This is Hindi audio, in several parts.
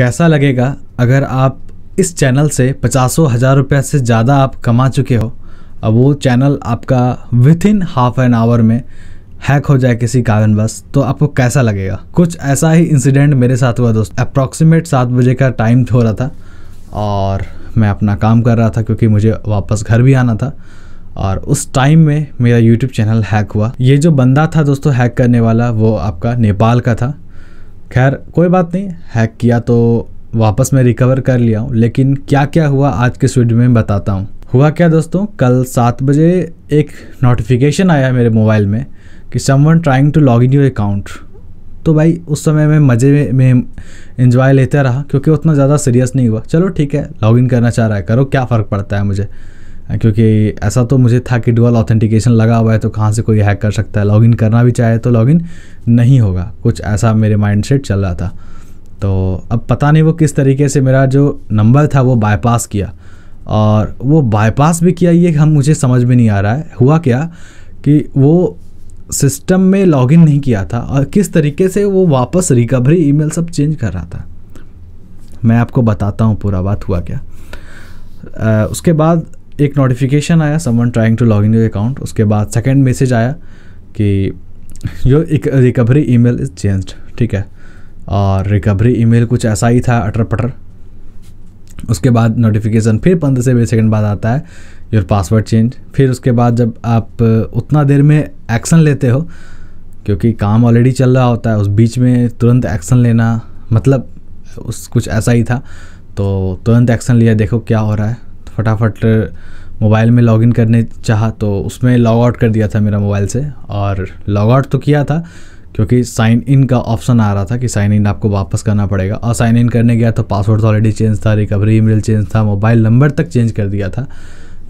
कैसा लगेगा अगर आप इस चैनल से पचासों हज़ार रुपये से ज़्यादा आप कमा चुके हो अब वो चैनल आपका within half an hour में हैक हो जाए किसी कारणवश तो आपको कैसा लगेगा कुछ ऐसा ही इंसिडेंट मेरे साथ हुआ दोस्त अप्रॉक्सीमेट सात बजे का टाइम हो रहा था और मैं अपना काम कर रहा था क्योंकि मुझे वापस घर भी आना था और उस टाइम में मेरा यूट्यूब चैनल हैक हुआ ये जो बंदा था दोस्तों हैक करने वाला वो आपका नेपाल का था खैर कोई बात नहीं हैक किया तो वापस मैं रिकवर कर लिया हूँ लेकिन क्या क्या हुआ आज के इस वीडियो में बताता हूँ हुआ क्या दोस्तों कल सात बजे एक नोटिफिकेशन आया मेरे मोबाइल में कि someone trying to log in your account तो भाई उस समय मैं मज़े में इन्जॉय लेता रहा क्योंकि उतना ज़्यादा सीरियस नहीं हुआ चलो ठीक है इन करना चाह रहा है करो क्या फ़र्क पड़ता है मुझे क्योंकि ऐसा तो मुझे था कि डुअल ऑथेंटिकेशन लगा हुआ है तो कहाँ से कोई हैक कर सकता है लॉगिन करना भी चाहे तो लॉगिन नहीं होगा कुछ ऐसा मेरे सेट चल रहा था तो अब पता नहीं वो किस तरीके से मेरा जो नंबर था वो बाईपास किया और वो बाईपास भी किया ये हम मुझे समझ में नहीं आ रहा है हुआ क्या कि वो सिस्टम में लॉगिन नहीं किया था और किस तरीके से वो वापस रिकवरी ईमेल सब चेंज कर रहा था मैं आपको बताता हूँ पूरा बात हुआ क्या आ, उसके बाद एक नोटिफिकेशन आया someone trying to log in your account उसके बाद सेकंड मैसेज आया कि your recovery email is changed ठीक है और रिकवरी ईमेल कुछ ऐसा ही था अटर पटर उसके बाद नोटिफिकेशन फिर पंद्रह से बीस सेकंड बाद आता है योर पासवर्ड चेंज फिर उसके बाद जब आप उतना देर में एक्शन लेते हो क्योंकि काम ऑलरेडी चल रहा होता है उस बीच में तुरंत एक्शन लेना मतलब उस कुछ ऐसा ही था तो तुरंत एक्शन लिया देखो क्या हो रहा है फटाफट मोबाइल में लॉगिन करने चाहा तो उसमें लॉग आउट कर दिया था मेरा मोबाइल से और लॉग आउट तो किया था क्योंकि साइन इन का ऑप्शन आ रहा था कि साइन इन आपको वापस करना पड़ेगा और साइन इन करने गया तो पासवर्ड तो ऑलरेडी चेंज था रिकवरी ईमेल चेंज था मोबाइल नंबर तक चेंज कर दिया था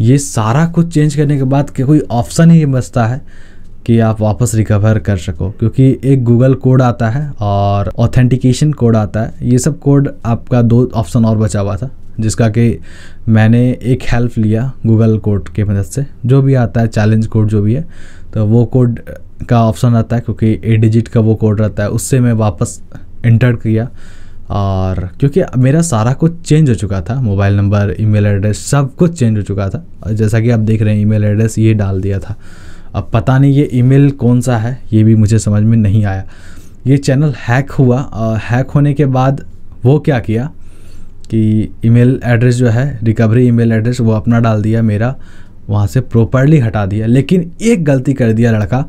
ये सारा कुछ चेंज करने के बाद कि कोई ऑप्शन ही बचता है कि आप वापस रिकवर कर सको क्योंकि एक गूगल कोड आता है और ऑथेंटिकेशन कोड आता है ये सब कोड आपका दो ऑप्शन और बचा हुआ था जिसका कि मैंने एक हेल्प लिया गूगल कोड के मदद से जो भी आता है चैलेंज कोड जो भी है तो वो कोड का ऑप्शन रहता है क्योंकि एट डिजिट का वो कोड रहता है उससे मैं वापस इंटर किया और क्योंकि मेरा सारा कुछ चेंज हो चुका था मोबाइल नंबर ईमेल एड्रेस सब कुछ चेंज हो चुका था और जैसा कि आप देख रहे हैं ईमेल एड्रेस ये डाल दिया था अब पता नहीं ये ईमेल कौन सा है ये भी मुझे समझ में नहीं आया ये चैनल हैक हुआ और हैक होने के बाद वो क्या किया कि ईमेल एड्रेस जो है रिकवरी ईमेल एड्रेस वो अपना डाल दिया मेरा वहाँ से प्रॉपरली हटा दिया लेकिन एक गलती कर दिया लड़का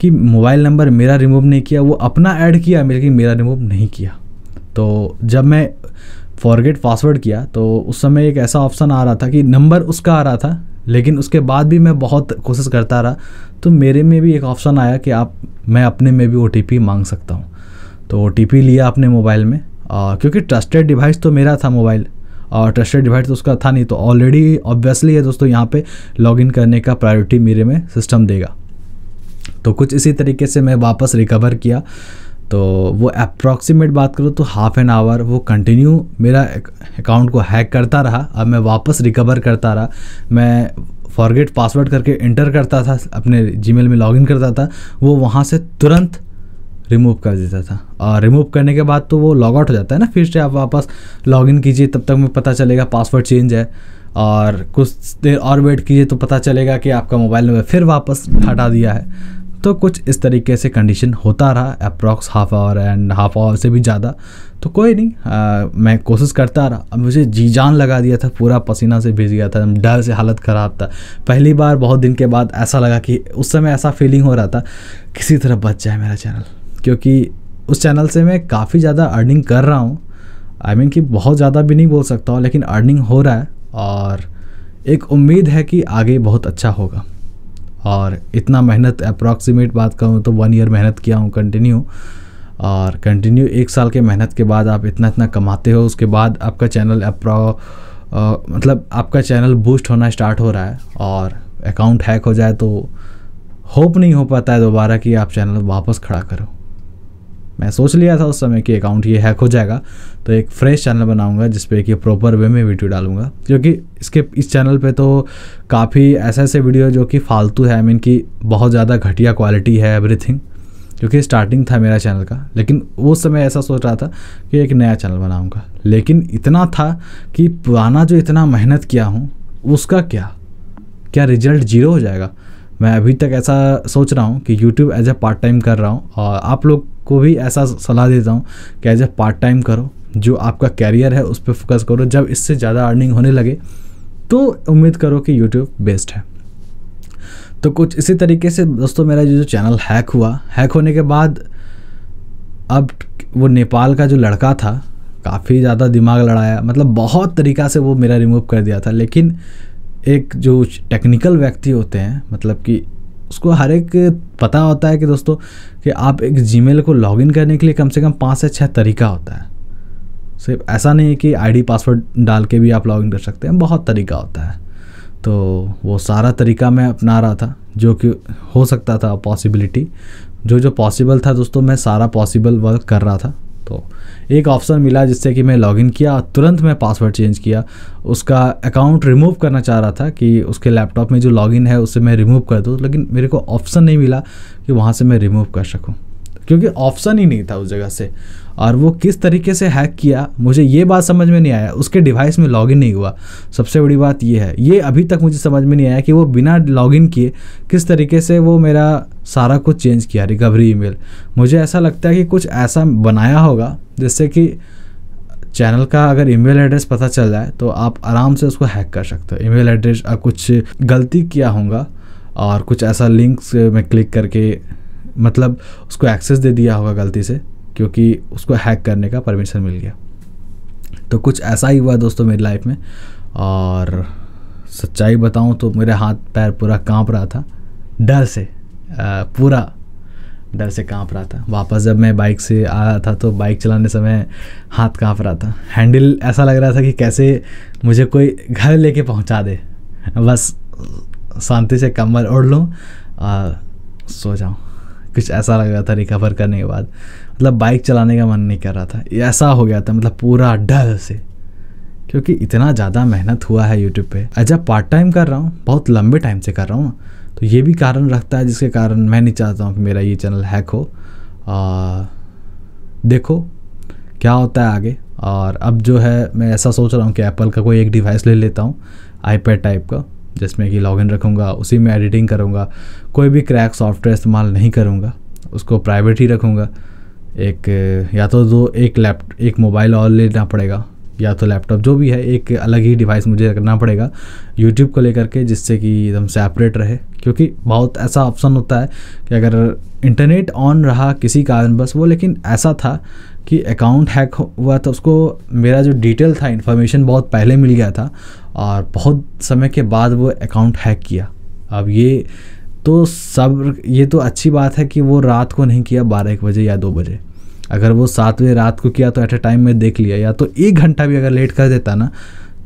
कि मोबाइल नंबर मेरा रिमूव नहीं किया वो अपना ऐड किया लेकिन मेरा रिमूव नहीं किया तो जब मैं फॉरगेट पासवर्ड किया तो उस समय एक ऐसा ऑप्शन आ रहा था कि नंबर उसका आ रहा था लेकिन उसके बाद भी मैं बहुत कोशिश करता रहा तो मेरे में भी एक ऑप्शन आया कि आप मैं अपने में भी ओ मांग सकता हूँ तो ओ लिया अपने मोबाइल में क्योंकि ट्रस्टेड डिवाइस तो मेरा था मोबाइल और ट्रस्टेड डिवाइस तो उसका था नहीं तो ऑलरेडी ऑब्वियसली है दोस्तों यहाँ पे लॉगिन करने का प्रायोरिटी मेरे में सिस्टम देगा तो कुछ इसी तरीके से मैं वापस रिकवर किया तो वो अप्रॉक्सीमेट बात करूँ तो हाफ एन आवर वो कंटिन्यू मेरा अकाउंट को हैक करता रहा अब मैं वापस रिकवर करता रहा मैं फॉरगेट पासवर्ड करके इंटर करता था अपने जीमेल में लॉगिन करता था वो वहाँ से तुरंत रिमूव कर देता था और रिमूव करने के बाद तो वो लॉग आउट हो जाता है ना फिर से आप वापस लॉग इन कीजिए तब तक में पता चलेगा पासवर्ड चेंज है और कुछ देर और वेट कीजिए तो पता चलेगा कि आपका मोबाइल नंबर फिर वापस हटा दिया है तो कुछ इस तरीके से कंडीशन होता रहा approx half hour and half hour से भी ज़्यादा तो कोई नहीं आ, मैं कोशिश करता रहा अब मुझे जी जान लगा दिया था पूरा पसीना से भिज गया था डर से हालत ख़राब था पहली बार बहुत दिन के बाद ऐसा लगा कि उस समय ऐसा फीलिंग हो रहा था किसी तरह बच जाए मेरा चैनल क्योंकि उस चैनल से मैं काफ़ी ज़्यादा अर्निंग कर रहा हूँ आई मीन कि बहुत ज़्यादा भी नहीं बोल सकता हूँ लेकिन अर्निंग हो रहा है और एक उम्मीद है कि आगे बहुत अच्छा होगा और इतना मेहनत अप्रॉक्सीमेट बात करूँ तो वन ईयर मेहनत किया हूँ कंटिन्यू और कंटिन्यू एक साल के मेहनत के बाद आप इतना इतना कमाते हो उसके बाद आपका चैनल अप्रो मतलब आपका चैनल बूस्ट होना स्टार्ट हो रहा है और अकाउंट हैक हो जाए तो होप नहीं हो पाता है दोबारा कि आप चैनल वापस खड़ा करो मैं सोच लिया था उस समय कि अकाउंट ये हैक हो जाएगा तो एक फ्रेश चैनल बनाऊंगा जिसपे कि प्रॉपर वे में वीडियो डालूंगा क्योंकि इसके इस चैनल पे तो काफ़ी ऐसे ऐसे वीडियो जो कि फालतू है आई मीन की बहुत ज़्यादा घटिया क्वालिटी है एवरीथिंग क्योंकि स्टार्टिंग था मेरा चैनल का लेकिन उस समय ऐसा सोच रहा था कि एक नया चैनल बनाऊँगा लेकिन इतना था कि पुराना जो इतना मेहनत किया हूँ उसका क्या क्या रिजल्ट जीरो हो जाएगा मैं अभी तक ऐसा सोच रहा हूँ कि YouTube as a part time कर रहा हूँ और आप लोग को भी ऐसा सलाह देता हूँ कि एज ए पार्ट टाइम करो जो आपका कैरियर है उस पर फोकस करो जब इससे ज़्यादा अर्निंग होने लगे तो उम्मीद करो कि यूट्यूब बेस्ट है तो कुछ इसी तरीके से दोस्तों मेरा जो चैनल हैक हुआ हैक होने के बाद अब वो नेपाल का जो लड़का था काफ़ी ज़्यादा दिमाग लड़ाया मतलब बहुत तरीका से वो मेरा रिमूव कर दिया था लेकिन एक जो टेक्निकल व्यक्ति होते हैं मतलब कि उसको हर एक पता होता है कि दोस्तों कि आप एक जी को लॉगिन करने के लिए कम से कम पाँच से छः तरीका होता है सिर्फ ऐसा नहीं है कि आईडी पासवर्ड डाल के भी आप लॉगिन कर सकते हैं बहुत तरीका होता है तो वो सारा तरीका मैं अपना रहा था जो कि हो सकता था पॉसिबिलिटी जो जो पॉसिबल था दोस्तों मैं सारा पॉसिबल वर्क कर रहा था तो एक ऑप्शन मिला जिससे कि मैं लॉगिन किया तुरंत मैं पासवर्ड चेंज किया उसका अकाउंट रिमूव करना चाह रहा था कि उसके लैपटॉप में जो लॉगिन है उसे मैं रिमूव कर दूँ लेकिन मेरे को ऑप्शन नहीं मिला कि वहाँ से मैं रिमूव कर सकूँ क्योंकि ऑप्शन ही नहीं था उस जगह से और वो किस तरीके से हैक किया मुझे ये बात समझ में नहीं आया उसके डिवाइस में लॉगिन नहीं हुआ सबसे बड़ी बात ये है ये अभी तक मुझे समझ में नहीं आया कि वो बिना लॉगिन किए किस तरीके से वो मेरा सारा कुछ चेंज किया रिकवरी ईमेल मुझे ऐसा लगता है कि कुछ ऐसा बनाया होगा जिससे कि चैनल का अगर ईमेल एड्रेस पता चल जाए तो आप आराम से उसको हैक कर सकते हो ईमेल एड्रेस कुछ गलती किया होगा और कुछ ऐसा लिंक्स में क्लिक करके मतलब उसको एक्सेस दे दिया होगा गलती से क्योंकि उसको हैक करने का परमिशन मिल गया तो कुछ ऐसा ही हुआ दोस्तों मेरी लाइफ में और सच्चाई बताऊं तो मेरे हाथ पैर पूरा कांप रहा था डर से आ, पूरा डर से कांप रहा था वापस जब मैं बाइक से आ रहा था तो बाइक चलाने समय हाथ कांप रहा था हैंडल ऐसा लग रहा था कि कैसे मुझे कोई घर लेके पहुंचा दे बस शांति से कमर ओढ़ लूँ सो जाऊँ कुछ ऐसा लग रहा था रिकवर करने के बाद मतलब बाइक चलाने का मन नहीं कर रहा था ऐसा हो गया था मतलब पूरा डर से क्योंकि इतना ज़्यादा मेहनत हुआ है यूट्यूब पे अजब पार्ट टाइम कर रहा हूँ बहुत लंबे टाइम से कर रहा हूँ तो ये भी कारण रखता है जिसके कारण मैं नहीं चाहता हूँ कि मेरा ये चैनल हैक हो और देखो क्या होता है आगे और अब जो है मैं ऐसा सोच रहा हूँ कि एप्पल का कोई एक डिवाइस ले लेता हूँ आईपैड टाइप का जिसमें कि लॉगिन रखूँगा उसी में एडिटिंग करूँगा कोई भी क्रैक सॉफ्टवेयर इस्तेमाल नहीं करूँगा उसको प्राइवेट ही रखूँगा एक या तो दो एक लैप एक मोबाइल और लेना पड़ेगा या तो लैपटॉप जो भी है एक अलग ही डिवाइस मुझे करना पड़ेगा यूट्यूब को लेकर के जिससे कि एकदम सेपरेट रहे क्योंकि बहुत ऐसा ऑप्शन होता है कि अगर इंटरनेट ऑन रहा किसी कारण बस वो लेकिन ऐसा था कि अकाउंट हैक हुआ था उसको मेरा जो डिटेल था इन्फॉर्मेशन बहुत पहले मिल गया था और बहुत समय के बाद वो अकाउंट हैक किया अब ये तो सब ये तो अच्छी बात है कि वो रात को नहीं किया बारह एक बजे या दो बजे अगर वो सात बजे रात को किया तो एट ए टाइम में देख लिया या तो एक घंटा भी अगर लेट कर देता ना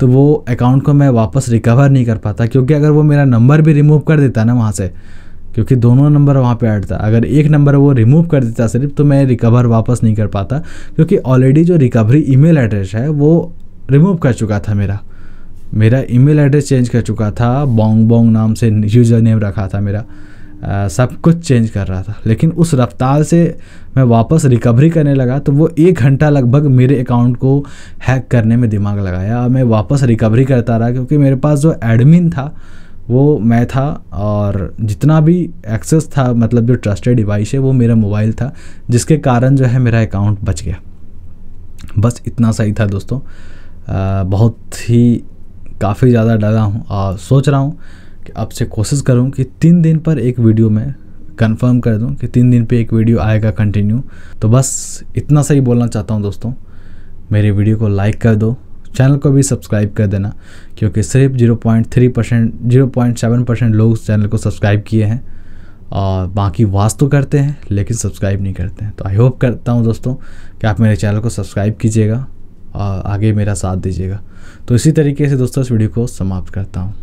तो वो अकाउंट को मैं वापस रिकवर नहीं कर पाता क्योंकि अगर वो मेरा नंबर भी रिमूव कर देता ना वहाँ से क्योंकि दोनों नंबर वहाँ पे ऐड था अगर एक नंबर वो रिमूव कर देता सिर्फ तो मैं रिकवर वापस नहीं कर पाता क्योंकि ऑलरेडी जो रिकवरी ईमेल एड्रेस है वो रिमूव कर चुका था मेरा मेरा ईमेल एड्रेस चेंज कर चुका था बोंग बोंग नाम से यूज़र नेम रखा था मेरा आ, सब कुछ चेंज कर रहा था लेकिन उस रफ्तार से मैं वापस रिकवरी करने लगा तो वो एक घंटा लगभग मेरे अकाउंट को हैक करने में दिमाग लगाया और मैं वापस रिकवरी करता रहा क्योंकि मेरे पास जो एडमिन था वो मैं था और जितना भी एक्सेस था मतलब जो ट्रस्टेड डिवाइस है वो मेरा मोबाइल था जिसके कारण जो है मेरा अकाउंट बच गया बस इतना सही था दोस्तों आ, बहुत ही काफ़ी ज़्यादा डरा हूँ और सोच रहा हूँ कि से कोशिश करूँ कि तीन दिन पर एक वीडियो मैं कंफर्म कर दूँ कि तीन दिन पे एक वीडियो आएगा कंटिन्यू तो बस इतना सही बोलना चाहता हूँ दोस्तों मेरे वीडियो को लाइक कर दो चैनल को भी सब्सक्राइब कर देना क्योंकि सिर्फ 0.3 percent zero point seven percent लोग उस चैनल को सब्सक्राइब किए हैं और बाकी वास तो करते हैं लेकिन सब्सक्राइब नहीं करते हैं तो आई होप करता हूँ दोस्तों कि आप मेरे चैनल को सब्सक्राइब कीजिएगा और आगे मेरा साथ दीजिएगा तो इसी तरीके से दोस्तों इस वीडियो को समाप्त करता हूँ